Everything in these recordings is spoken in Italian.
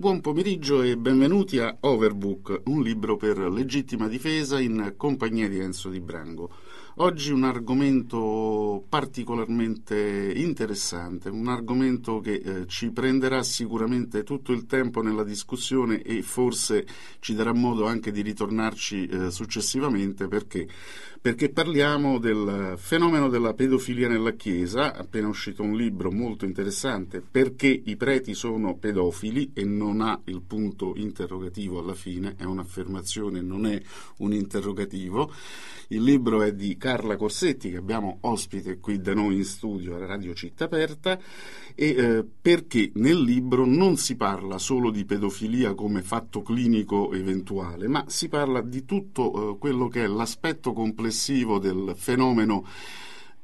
Buon pomeriggio e benvenuti a Overbook, un libro per legittima difesa in compagnia di Enzo Di Brango. Oggi un argomento particolarmente interessante, un argomento che eh, ci prenderà sicuramente tutto il tempo nella discussione e forse ci darà modo anche di ritornarci eh, successivamente perché? perché parliamo del fenomeno della pedofilia nella Chiesa, appena uscito un libro molto interessante, perché i preti sono pedofili e non non ha il punto interrogativo alla fine, è un'affermazione, non è un interrogativo. Il libro è di Carla Corsetti, che abbiamo ospite qui da noi in studio a Radio Città Aperta, e, eh, perché nel libro non si parla solo di pedofilia come fatto clinico eventuale, ma si parla di tutto eh, quello che è l'aspetto complessivo del fenomeno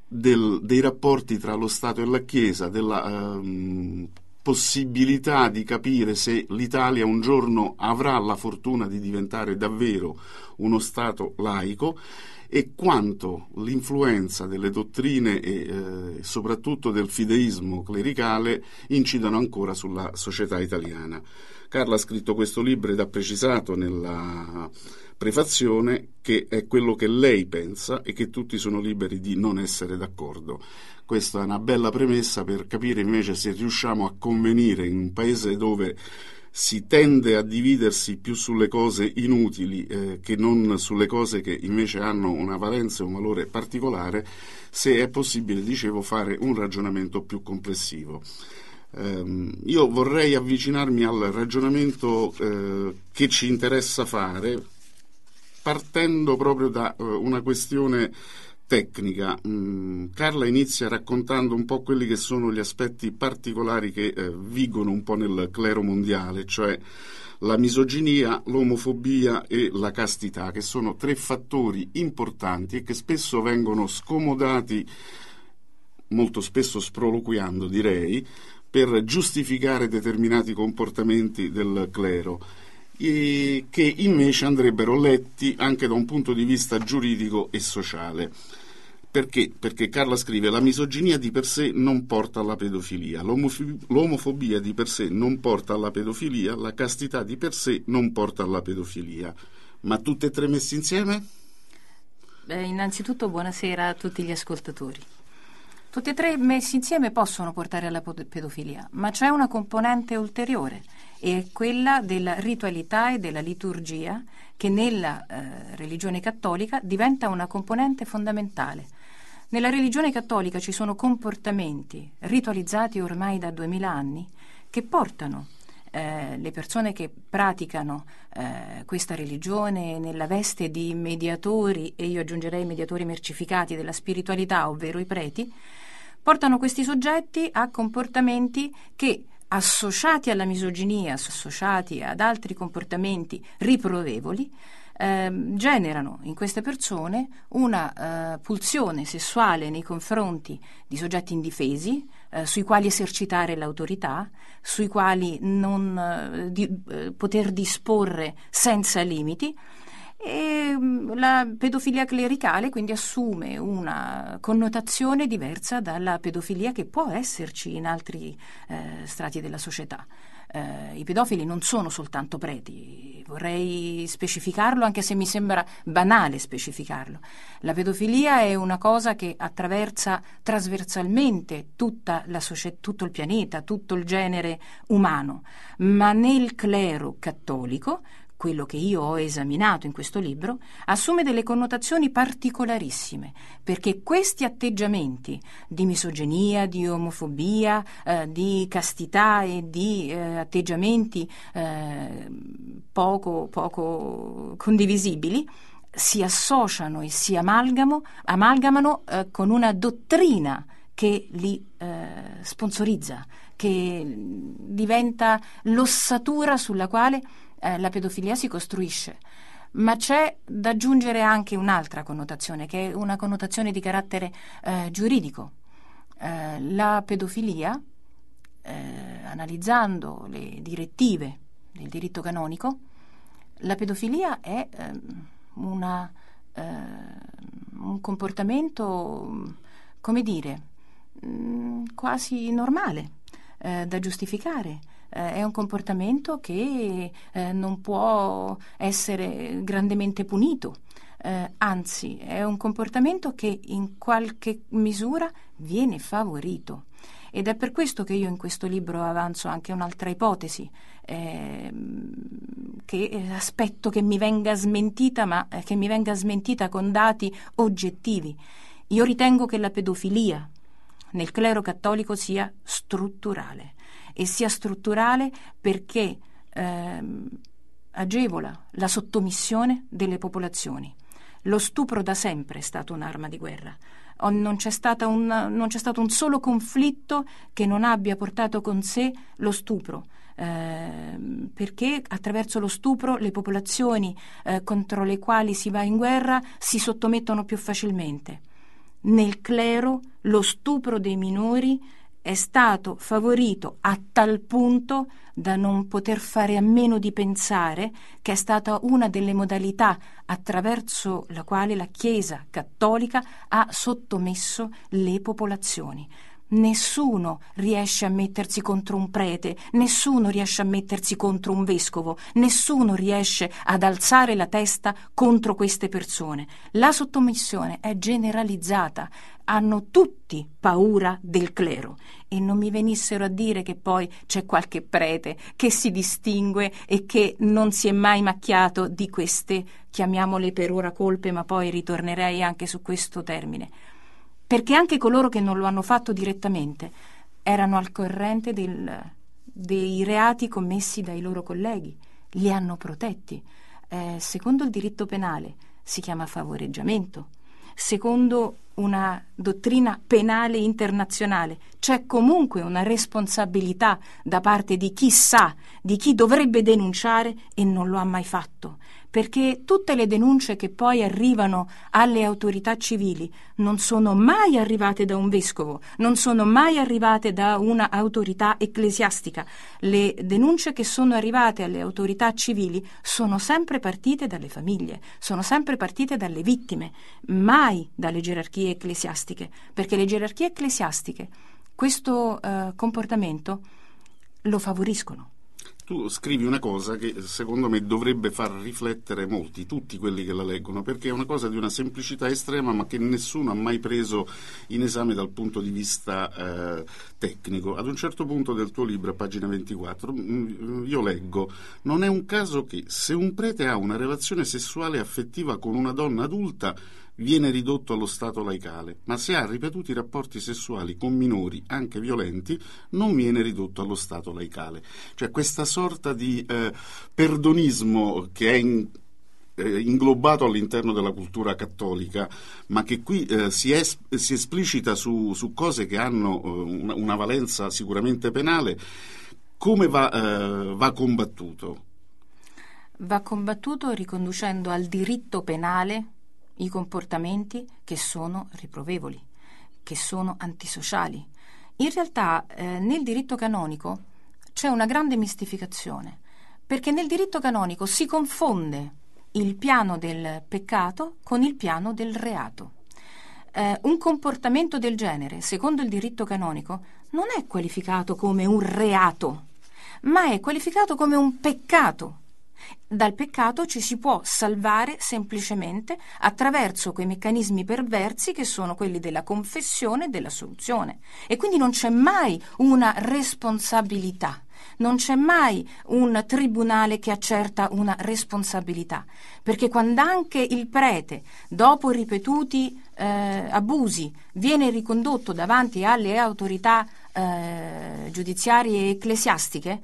del, dei rapporti tra lo Stato e la Chiesa, della ehm, possibilità di capire se l'Italia un giorno avrà la fortuna di diventare davvero uno Stato laico e quanto l'influenza delle dottrine e eh, soprattutto del fideismo clericale incidano ancora sulla società italiana. Carla ha scritto questo libro ed ha precisato nella prefazione che è quello che lei pensa e che tutti sono liberi di non essere d'accordo. Questa è una bella premessa per capire invece se riusciamo a convenire in un paese dove si tende a dividersi più sulle cose inutili eh, che non sulle cose che invece hanno una valenza e un valore particolare, se è possibile, dicevo, fare un ragionamento più complessivo. Eh, io vorrei avvicinarmi al ragionamento eh, che ci interessa fare, partendo proprio da eh, una questione tecnica. Mm, Carla inizia raccontando un po' quelli che sono gli aspetti particolari che eh, vigono un po' nel clero mondiale, cioè la misoginia, l'omofobia e la castità, che sono tre fattori importanti e che spesso vengono scomodati, molto spesso sproloquiando direi, per giustificare determinati comportamenti del clero che invece andrebbero letti anche da un punto di vista giuridico e sociale. Perché? Perché Carla scrive la misoginia di per sé non porta alla pedofilia, l'omofobia di per sé non porta alla pedofilia, la castità di per sé non porta alla pedofilia. Ma tutte e tre messe insieme? Beh, innanzitutto buonasera a tutti gli ascoltatori. Tutte e tre messi insieme possono portare alla pedofilia, ma c'è una componente ulteriore e è quella della ritualità e della liturgia che nella eh, religione cattolica diventa una componente fondamentale. Nella religione cattolica ci sono comportamenti ritualizzati ormai da duemila anni che portano eh, le persone che praticano eh, questa religione nella veste di mediatori, e io aggiungerei mediatori mercificati della spiritualità, ovvero i preti, portano questi soggetti a comportamenti che associati alla misoginia, associati ad altri comportamenti riprovevoli, ehm, generano in queste persone una eh, pulsione sessuale nei confronti di soggetti indifesi, eh, sui quali esercitare l'autorità, sui quali non, eh, di, eh, poter disporre senza limiti e mm, la pedofilia clericale quindi assume una connotazione diversa dalla pedofilia che può esserci in altri eh, strati della società. Eh, I pedofili non sono soltanto preti, vorrei specificarlo anche se mi sembra banale specificarlo. La pedofilia è una cosa che attraversa trasversalmente socie- tutto il pianeta, tutto il genere umano, ma nel clero cattolico quello che io ho esaminato in questo libro, assume delle connotazioni particolarissime, perché questi atteggiamenti di misoginia, di omofobia, eh, di castità e di eh, atteggiamenti eh, poco, poco condivisibili si associano e si amalgamano eh, con una dottrina che li eh, sponsorizza, che diventa l'ossatura sulla quale eh, la pedofilia si costruisce. Ma c'è da aggiungere anche un'altra connotazione, che è una connotazione di carattere eh, giuridico. Eh, la pedofilia, eh, analizzando le direttive del diritto canonico, la pedofilia è ehm, una, ehm, un comportamento, come dire, mm, quasi normale, eh, da giustificare eh, è un comportamento che eh, non può essere grandemente punito. Eh, anzi, è un comportamento che in qualche misura viene favorito. Ed è per questo che io in questo libro avanzo anche un'altra ipotesi, ehm, eh, che aspetto che mi venga smentita, ma eh, che mi venga smentita con dati oggettivi. Io ritengo che la pedofilia nel clero cattolico sia strutturale e sia strutturale perché ehm, agevola la sottomissione delle popolazioni. Lo stupro da sempre è stato un'arma di guerra. Non c'è, un, non c'è, stato un solo conflitto che non abbia portato con sé lo stupro. Eh, perché attraverso lo stupro le popolazioni eh, contro le quali si va in guerra si sottomettono più facilmente. Nel clero lo stupro dei minori è stato favorito a tal punto da non poter fare a meno di pensare che è stata una delle modalità attraverso la quale la Chiesa cattolica ha sottomesso le popolazioni, Nessuno riesce a mettersi contro un prete, nessuno riesce a mettersi contro un vescovo, nessuno riesce ad alzare la testa contro queste persone. La sottomissione è generalizzata, hanno tutti paura del clero e non mi venissero a dire che poi c'è qualche prete che si distingue e che non si è mai macchiato di queste, chiamiamole per ora colpe, ma poi ritornerei anche su questo termine perché anche coloro che non lo hanno fatto direttamente erano al corrente del, dei reati commessi dai loro colleghi, li hanno protetti. Eh, secondo il diritto penale si chiama favoreggiamento, secondo una dottrina penale internazionale c'è comunque una responsabilità da parte di chi sa, di chi dovrebbe denunciare e non lo ha mai fatto, perché tutte le denunce che poi arrivano alle autorità civili non sono mai arrivate da un vescovo, non sono mai arrivate da una autorità ecclesiastica. Le denunce che sono arrivate alle autorità civili sono sempre partite dalle famiglie, sono sempre partite dalle vittime, mai dalle gerarchie ecclesiastiche, perché le gerarchie ecclesiastiche questo eh, comportamento lo favoriscono tu scrivi una cosa che secondo me dovrebbe far riflettere molti, tutti quelli che la leggono, perché è una cosa di una semplicità estrema ma che nessuno ha mai preso in esame dal punto di vista eh, tecnico. Ad un certo punto del tuo libro, a pagina 24, mm, mm, io leggo, non è un caso che se un prete ha una relazione sessuale affettiva con una donna adulta, viene ridotto allo stato laicale, ma se ha ripetuti rapporti sessuali con minori, anche violenti, non viene ridotto allo stato laicale. Cioè questa sorta di eh, perdonismo che è in, eh, inglobato all'interno della cultura cattolica, ma che qui eh, si, es- si, esplicita su, su, cose che hanno eh, una, una, valenza sicuramente penale, come va, eh, va combattuto? Va combattuto riconducendo al diritto penale i comportamenti che sono riprovevoli, che sono antisociali. In realtà eh, nel diritto canonico c'è una grande mistificazione, perché nel diritto canonico si confonde il piano del peccato con il piano del reato. Eh, un comportamento del genere, secondo il diritto canonico, non è qualificato come un reato, ma è qualificato come un peccato dal peccato ci si può salvare semplicemente attraverso quei meccanismi perversi che sono quelli della confessione e dell'assoluzione. E quindi non c'è mai una responsabilità. Non c'è mai un tribunale che accerta una responsabilità, perché quando anche il prete, dopo ripetuti eh, abusi, viene ricondotto davanti alle autorità eh, giudiziarie e ecclesiastiche,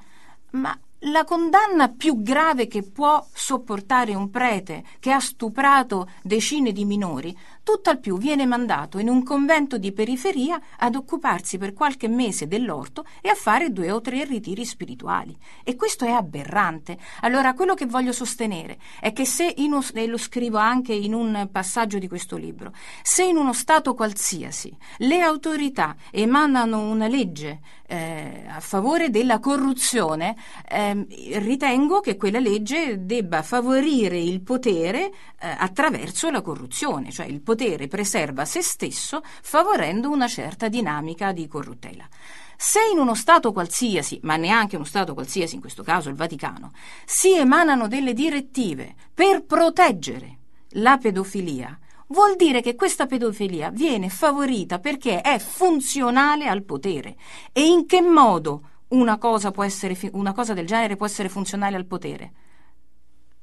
ma la condanna più grave che può sopportare un prete che ha stuprato decine di minori tutt'al più viene mandato in un convento di periferia ad occuparsi per qualche mese dell'orto e a fare due o tre ritiri spirituali. E questo è aberrante. Allora, quello che voglio sostenere è che se, in, e lo scrivo anche in un passaggio di questo libro, se in uno Stato qualsiasi le autorità emanano una legge eh, a favore della corruzione, eh, ritengo che quella legge debba favorire il potere eh, attraverso la corruzione, cioè il potere potere preserva se stesso favorendo una certa dinamica di corruttela. Se in uno Stato qualsiasi, ma neanche uno Stato qualsiasi, in questo caso il Vaticano, si emanano delle direttive per proteggere la pedofilia, vuol dire che questa pedofilia viene favorita perché è funzionale al potere. E in che modo una cosa, essere, una cosa del genere può essere funzionale al potere?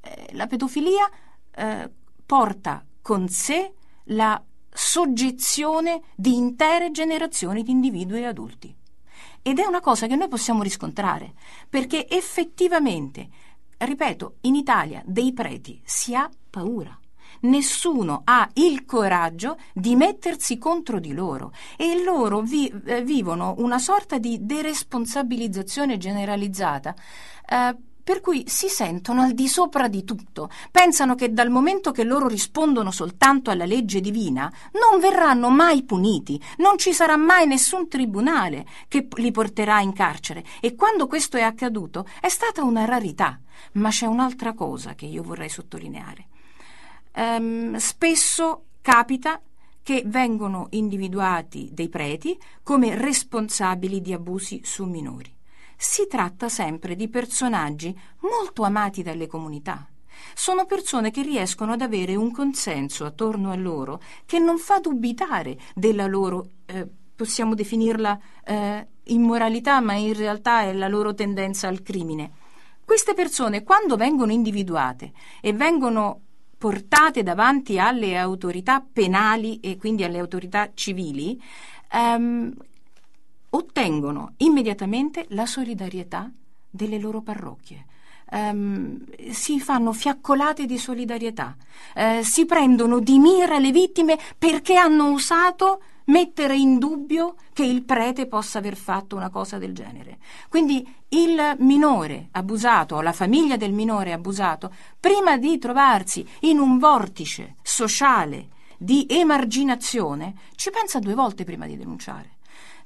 Eh, la pedofilia eh, porta con sé la soggezione di intere generazioni di individui adulti. Ed è una cosa che noi possiamo riscontrare, perché effettivamente, ripeto, in Italia dei preti si ha paura. Nessuno ha il coraggio di mettersi contro di loro e loro vi, eh, vivono una sorta di deresponsabilizzazione generalizzata eh, per cui si sentono al di sopra di tutto, pensano che dal momento che loro rispondono soltanto alla legge divina, non verranno mai puniti, non ci sarà mai nessun tribunale che li porterà in carcere e quando questo è accaduto è stata una rarità. Ma c'è un'altra cosa che io vorrei sottolineare. Ehm, spesso capita che vengono individuati dei preti come responsabili di abusi su minori si tratta sempre di personaggi molto amati dalle comunità. Sono persone che riescono ad avere un consenso attorno a loro che non fa dubitare della loro, eh, possiamo definirla eh, immoralità, ma in realtà è la loro tendenza al crimine. Queste persone, quando vengono individuate e vengono portate davanti alle autorità penali e quindi alle autorità civili, ehm, ottengono immediatamente la solidarietà delle loro parrocchie. Um, si fanno fiaccolate di solidarietà, uh, si prendono di mira le vittime perché hanno osato mettere in dubbio che il prete possa aver fatto una cosa del genere. Quindi il minore abusato o la famiglia del minore abusato, prima di trovarsi in un vortice sociale di emarginazione, ci pensa due volte prima di denunciare.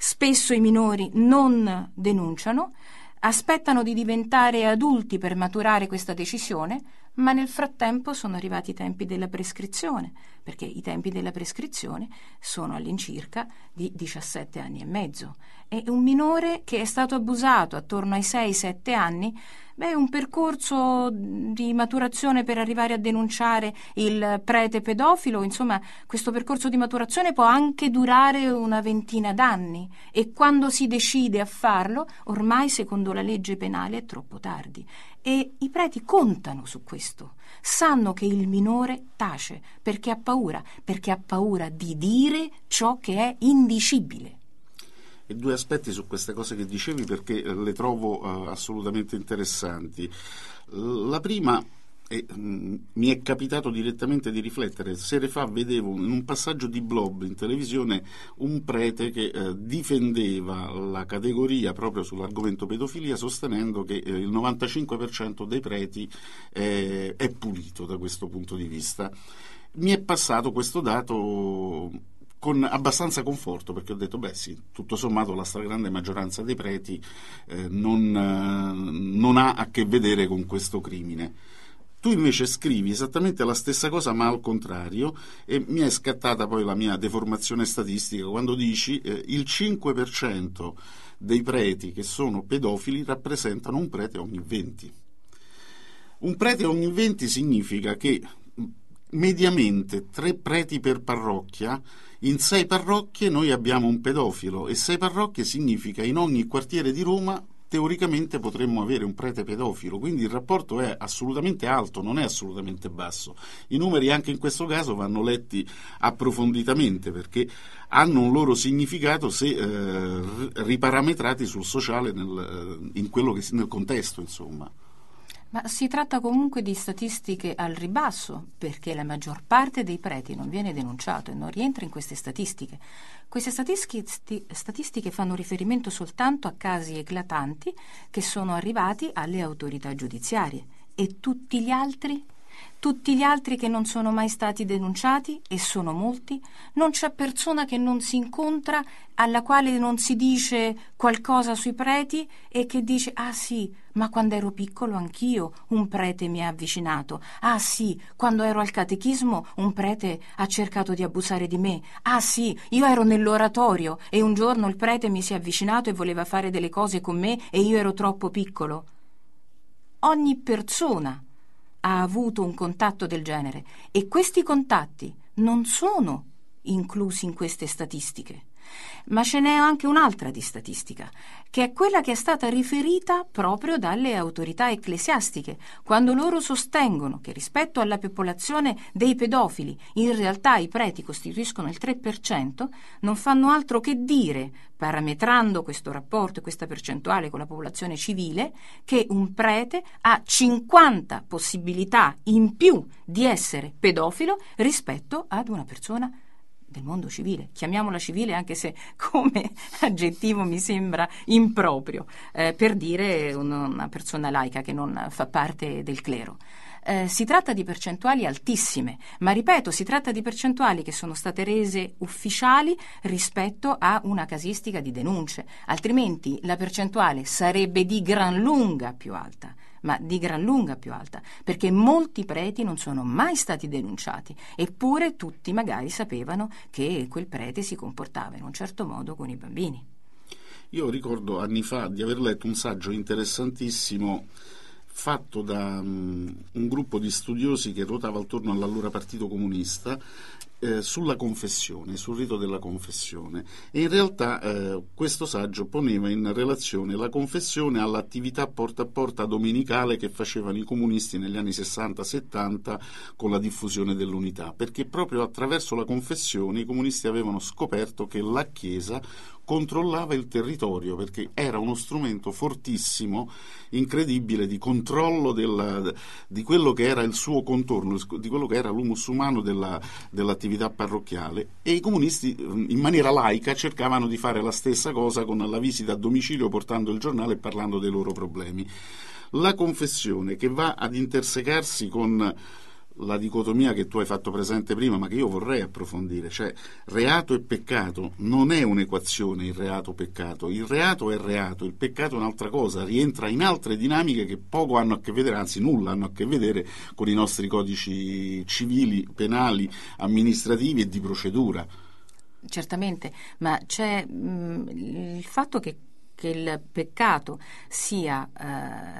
Spesso i minori non denunciano, aspettano di diventare adulti per maturare questa decisione, ma nel frattempo sono arrivati i tempi della prescrizione, perché i tempi della prescrizione sono all'incirca di 17 anni e mezzo e un minore che è stato abusato attorno ai 6-7 anni, beh, un percorso di maturazione per arrivare a denunciare il prete pedofilo, insomma, questo percorso di maturazione può anche durare una ventina d'anni e quando si decide a farlo, ormai secondo la legge penale è troppo tardi e i preti contano su questo. Sanno che il minore tace perché ha paura, perché ha paura di dire ciò che è indicibile. E due aspetti su queste cose che dicevi perché le trovo eh, assolutamente interessanti. La prima e, mh, mm, mi è capitato direttamente di riflettere. Sere fa vedevo in un passaggio di Blob in televisione un prete che eh, difendeva la categoria proprio sull'argomento pedofilia sostenendo che eh, il 95% dei preti eh, è pulito da questo punto di vista. Mi è passato questo dato con abbastanza conforto perché ho detto beh sì, tutto sommato la stragrande maggioranza dei preti eh, non, eh, non ha a che vedere con questo crimine. Tu invece scrivi esattamente la stessa cosa ma al contrario e mi è scattata poi la mia deformazione statistica quando dici eh, il 5% dei preti che sono pedofili rappresentano un prete ogni 20. Un prete ogni 20 significa che mm, mediamente tre preti per parrocchia, in sei parrocchie noi abbiamo un pedofilo e sei parrocchie significa in ogni quartiere di Roma teoricamente potremmo avere un prete pedofilo, quindi il rapporto è assolutamente alto, non è assolutamente basso. I numeri anche in questo caso vanno letti approfonditamente perché hanno un loro significato se eh, riparametrati sul sociale nel, eh, in quello che, nel contesto, insomma. Ma si tratta comunque di statistiche al ribasso, perché la maggior parte dei preti non viene denunciato e non rientra in queste statistiche. Queste statistiche, sti, statistiche fanno riferimento soltanto a casi eclatanti che sono arrivati alle autorità giudiziarie e tutti gli altri tutti gli altri che non sono mai stati denunciati, e sono molti, non c'è persona che non si incontra alla quale non si dice qualcosa sui preti e che dice ah sì, ma quando ero piccolo anch'io un prete mi ha avvicinato, ah sì, quando ero al catechismo un prete ha cercato di abusare di me, ah sì, io ero nell'oratorio e un giorno il prete mi si è avvicinato e voleva fare delle cose con me e io ero troppo piccolo. Ogni persona ha avuto un contatto del genere e questi contatti non sono inclusi in queste statistiche ma ce n'è anche un'altra di statistica, che è quella che è stata riferita proprio dalle autorità ecclesiastiche, quando loro sostengono che rispetto alla popolazione dei pedofili in realtà i preti costituiscono il 3%, non fanno altro che dire, parametrando questo rapporto e questa percentuale con la popolazione civile, che un prete ha 50 possibilità in più di essere pedofilo rispetto ad una persona del mondo civile, chiamiamola civile anche se come aggettivo mi sembra improprio, eh, per dire una persona laica che non fa parte del clero. Eh, si tratta di percentuali altissime, ma ripeto, si tratta di percentuali che sono state rese ufficiali rispetto a una casistica di denunce, altrimenti la percentuale sarebbe di gran lunga più alta ma di gran lunga più alta, perché molti preti non sono mai stati denunciati, eppure tutti magari sapevano che quel prete si comportava in un certo modo con i bambini. Io ricordo anni fa di aver letto un saggio interessantissimo fatto da um, un gruppo di studiosi che ruotava attorno all'allora Partito Comunista eh, sulla confessione, sul rito della confessione e in realtà eh, questo saggio poneva in relazione la confessione all'attività porta a porta domenicale che facevano i comunisti negli anni 60-70 con la diffusione dell'unità, perché proprio attraverso la confessione i comunisti avevano scoperto che la Chiesa controllava il territorio perché era uno strumento fortissimo, incredibile di controllo della, di quello che era il suo contorno, di quello che era l'humus umano della, dell'attività attività parrocchiale e i comunisti in maniera laica cercavano di fare la stessa cosa con la visita a domicilio portando il giornale e parlando dei loro problemi. La confessione che va ad intersecarsi con la dicotomia che tu hai fatto presente prima, ma che io vorrei approfondire, cioè reato e peccato non è un'equazione il reato-peccato, il reato è reato, il peccato è un'altra cosa, rientra in altre dinamiche che poco hanno a che vedere, anzi nulla hanno a che vedere con i nostri codici civili, penali, amministrativi e di procedura. Certamente, ma c'è mh, mm, il fatto che che il peccato sia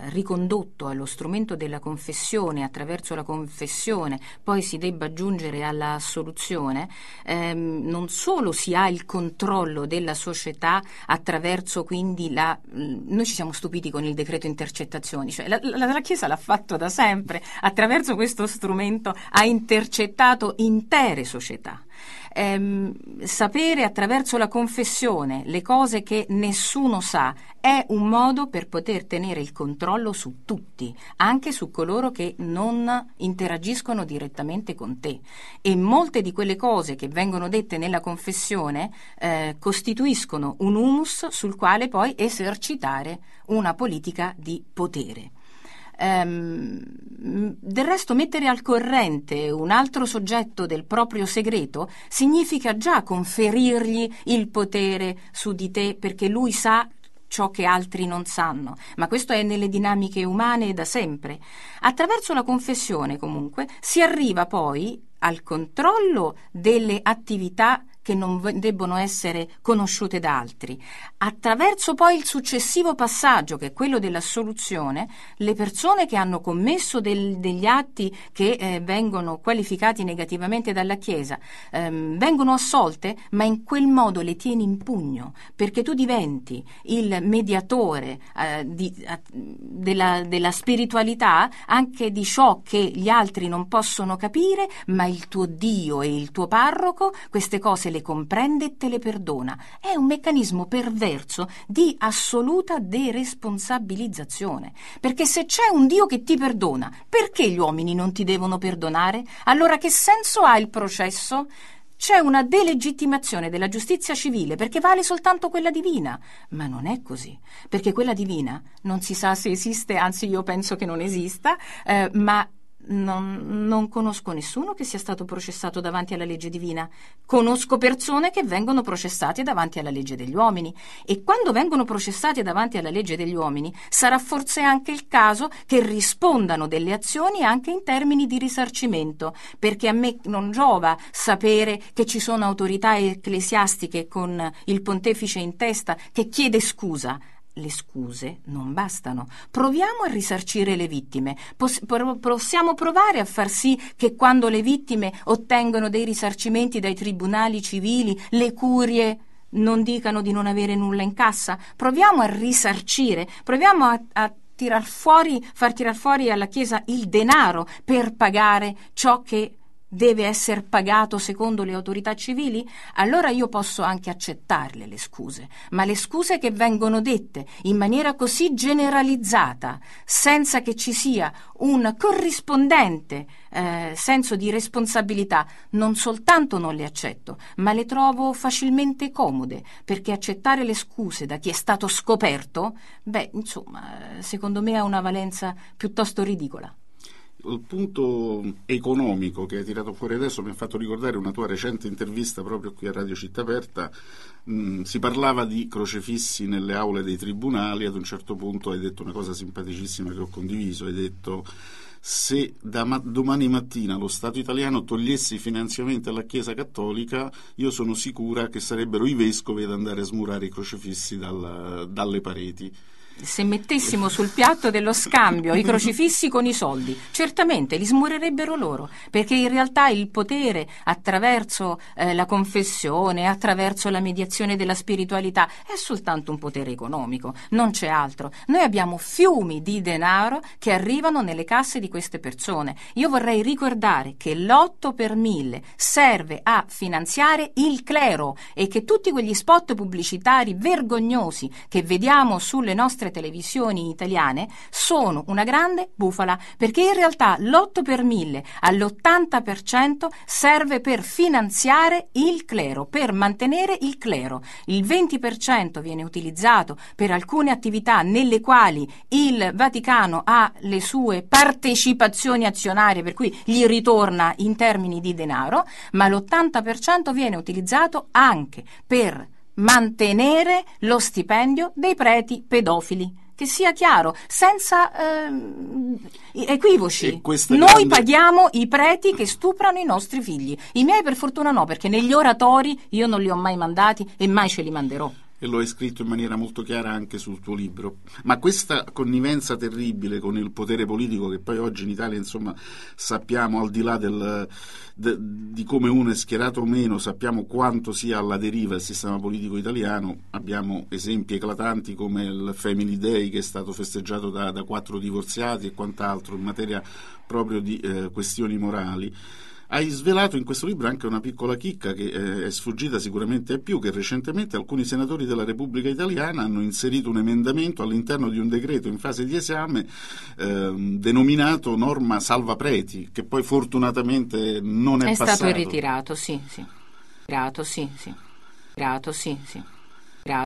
eh, ricondotto allo strumento della confessione, attraverso la confessione poi si debba giungere alla soluzione, ehm, non solo si ha il controllo della società attraverso quindi la... Mm, noi ci siamo stupiti con il decreto intercettazioni, cioè la, la, la Chiesa l'ha fatto da sempre, attraverso questo strumento ha intercettato intere società ehm, sapere attraverso la confessione le cose che nessuno sa è un modo per poter tenere il controllo su tutti, anche su coloro che non interagiscono direttamente con te. E molte di quelle cose che vengono dette nella confessione eh, costituiscono un humus sul quale poi esercitare una politica di potere. Ehm, del resto mettere al corrente un altro soggetto del proprio segreto significa già conferirgli il potere su di te perché lui sa ciò che altri non sanno, ma questo è nelle dinamiche umane da sempre. Attraverso la confessione, comunque, si arriva poi al controllo delle attività che non debbono essere conosciute da altri. Attraverso poi il successivo passaggio, che è quello dell'assoluzione, le persone che hanno commesso del, degli atti che eh, vengono qualificati negativamente dalla Chiesa ehm, vengono assolte, ma in quel modo le tieni in pugno, perché tu diventi il mediatore eh, di, eh, della, della spiritualità, anche di ciò che gli altri non possono capire, ma il tuo Dio e il tuo parroco queste cose le comprende e te le perdona. È un meccanismo perverso di assoluta deresponsabilizzazione. Perché se c'è un Dio che ti perdona, perché gli uomini non ti devono perdonare? Allora che senso ha il processo? C'è una delegittimazione della giustizia civile perché vale soltanto quella divina, ma non è così, perché quella divina non si sa se esiste, anzi io penso che non esista, eh, ma non, non, conosco nessuno che sia stato processato davanti alla legge divina. Conosco persone che vengono processate davanti alla legge degli uomini. E quando vengono processate davanti alla legge degli uomini, sarà forse anche il caso che rispondano delle azioni anche in termini di risarcimento. Perché a me non giova sapere che ci sono autorità ecclesiastiche con il pontefice in testa che chiede scusa le scuse non bastano. Proviamo a risarcire le vittime. Poss- pro- possiamo provare a far sì che quando le vittime ottengono dei risarcimenti dai tribunali civili, le curie non dicano di non avere nulla in cassa. Proviamo a risarcire, proviamo a, a tirar fuori, far tirar fuori alla Chiesa il denaro per pagare ciò che deve essere pagato secondo le autorità civili, allora io posso anche accettarle le scuse, ma le scuse che vengono dette in maniera così generalizzata, senza che ci sia un corrispondente eh, senso di responsabilità, non soltanto non le accetto, ma le trovo facilmente comode, perché accettare le scuse da chi è stato scoperto, beh, insomma, secondo me ha una valenza piuttosto ridicola. Il punto economico che hai tirato fuori adesso mi ha fatto ricordare una tua recente intervista proprio qui a Radio Città Aperta. Mm, si parlava di crocefissi nelle aule dei tribunali, ad un certo punto hai detto una cosa simpaticissima che ho condiviso, hai detto se da ma- domani mattina lo Stato italiano togliesse i finanziamenti alla Chiesa Cattolica, io sono sicura che sarebbero i vescovi ad andare a smurare i crocefissi dalla, dalle pareti se mettessimo sul piatto dello scambio i crocifissi con i soldi, certamente li smurerebbero loro, perché in realtà il potere attraverso eh, la confessione, attraverso la mediazione della spiritualità, è soltanto un potere economico, non c'è altro. Noi abbiamo fiumi di denaro che arrivano nelle casse di queste persone. Io vorrei ricordare che l'8 per 1000 serve a finanziare il clero e che tutti quegli spot pubblicitari vergognosi che vediamo sulle nostre nostre televisioni italiane sono una grande bufala, perché in realtà l'8 per 1000 all'80% serve per finanziare il clero, per mantenere il clero. Il 20% viene utilizzato per alcune attività nelle quali il Vaticano ha le sue partecipazioni azionarie, per cui gli ritorna in termini di denaro, ma l'80% viene utilizzato anche per mantenere lo stipendio dei preti pedofili. Che sia chiaro, senza ehm, equivoci. Noi grande... paghiamo i preti che stuprano i nostri figli. I miei per fortuna no, perché negli oratori io non li ho mai mandati e mai ce li manderò e lo hai scritto in maniera molto chiara anche sul tuo libro. Ma questa connivenza terribile con il potere politico che poi oggi in Italia, insomma, sappiamo al di là del, de, di come uno è schierato o meno, sappiamo quanto sia alla deriva il sistema politico italiano. Abbiamo esempi eclatanti come il Family Day che è stato festeggiato da, da quattro divorziati e quant'altro in materia proprio di eh, questioni morali. Hai svelato in questo libro anche una piccola chicca che eh, è sfuggita sicuramente a più, che recentemente alcuni senatori della Repubblica Italiana hanno inserito un emendamento all'interno di un decreto in fase di esame eh, denominato norma salva preti, che poi fortunatamente non è, è passato. È stato ritirato, sì, sì. Ritirato, sì, sì. Ritirato, sì, sì.